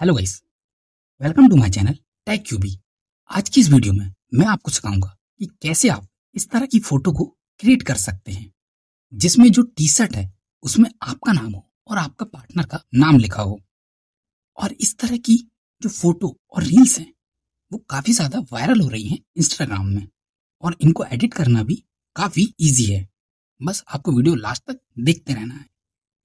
hello guys welcome to my channel tag QB आज की इस वीडियो में मैं आपको सिखाऊंगा कि कैसे आप इस तरह की फोटो को क्रिएट कर सकते हैं जिसमें जो टी शर्ट है उसमें आपका नाम हो और आपका पार्टनर का नाम लिखा हो और इस तरह की जो फोटो और रील्स हैं वो काफ़ी ज़्यादा वायरल हो रही हैं इंस्टाग्राम में और इनको एडिट करना भी काफ़ी ईजी है बस आपको वीडियो लास्ट तक देखते रहना है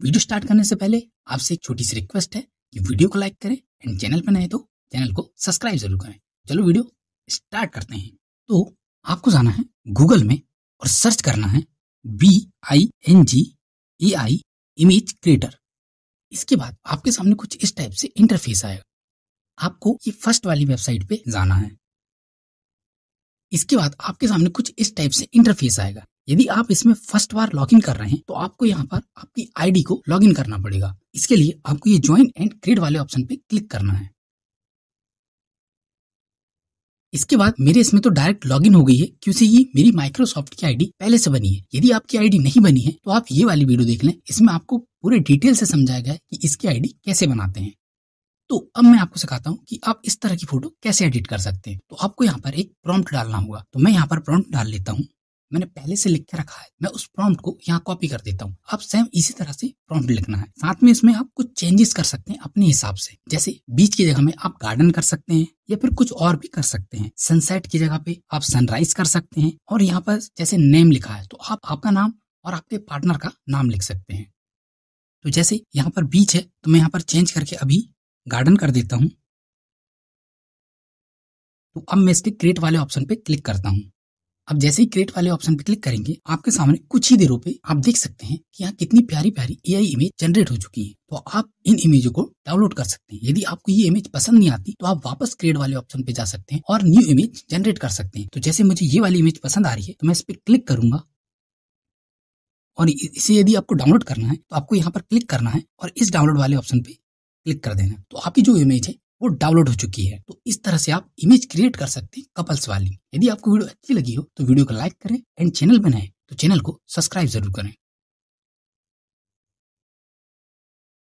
वीडियो स्टार्ट करने से पहले आपसे एक छोटी सी रिक्वेस्ट है वीडियो को लाइक करें एंड चैनल पर नए तो चैनल को सब्सक्राइब जरूर करें चलो वीडियो स्टार्ट करते हैं तो आपको जाना है गूगल में और सर्च करना है B I N G A I image creator इसके बाद आपके सामने कुछ इस टाइप से इंटरफेस आएगा आपको ये फर्स्ट वाली वेबसाइट पे जाना है इसके बाद आपके सामने कुछ इस टाइप से इंटरफेस आएगा यदि आप इसमें फर्स्ट बार लॉगिन कर रहे हैं तो आपको यहाँ पर आपकी आईडी को लॉगिन करना पड़ेगा इसके लिए आपको ये ज्वाइन एंड क्रिएट वाले ऑप्शन पे क्लिक करना है इसके बाद मेरे इसमें तो डायरेक्ट लॉगिन हो गई है क्योंकि ये मेरी माइक्रोसॉफ्ट की आईडी पहले से बनी है यदि आपकी आईडी नहीं बनी है तो आप ये वाली वीडियो देख लें इसमें आपको पूरे डिटेल से समझाया गया है कि इसकी आईडी कैसे बनाते हैं तो अब मैं आपको सिखाता हूँ कि आप इस तरह की फोटो कैसे एडिट कर सकते हैं तो आपको यहाँ पर एक प्रॉम्प्ट डालना होगा तो मैं यहाँ पर प्रॉम्प्ट डाल लेता हूँ मैंने पहले से लिख के रखा है मैं उस प्रॉम्प्ट को यहाँ कॉपी कर देता हूँ अब सेम इसी तरह से प्रॉम्प्ट लिखना है साथ में इसमें आप कुछ चेंजेस कर सकते हैं अपने हिसाब से जैसे बीच की जगह में आप गार्डन कर सकते हैं या फिर कुछ और भी कर सकते हैं सनसेट की जगह पे आप सनराइज कर सकते हैं और यहाँ पर जैसे नेम लिखा है तो आप आपका नाम और आपके पार्टनर का नाम लिख सकते हैं तो जैसे यहाँ पर बीच है तो मैं यहाँ पर चेंज करके अभी गार्डन कर देता हूँ तो अब मैं इसके क्रिएट वाले ऑप्शन पे क्लिक करता हूँ आप जैसे ही क्रिएट वाले ऑप्शन पे क्लिक करेंगे आपके सामने कुछ ही देरों पे आप देख सकते हैं कि यहाँ कितनी प्यारी प्यारी आई इमेज जनरेट हो चुकी है तो आप इन इमेजों को डाउनलोड कर सकते हैं यदि आपको ये इमेज पसंद नहीं आती तो आप वापस क्रिएट वाले ऑप्शन पे जा सकते हैं और न्यू इमेज जनरेट कर सकते हैं तो जैसे मुझे ये वाली इमेज पसंद आ रही है तो मैं इस पर क्लिक करूंगा और इसे यदि आपको डाउनलोड करना है तो आपको यहाँ पर क्लिक करना है और इस डाउनलोड वाले ऑप्शन पे क्लिक कर देना तो आपकी जो इमेज है वो डाउनलोड हो चुकी है तो इस तरह से आप इमेज क्रिएट कर सकते हैं कपल्स वाली यदि आपको वीडियो अच्छी लगी हो तो वीडियो को लाइक करें एंड चैनल बनाए तो चैनल को सब्सक्राइब जरूर करें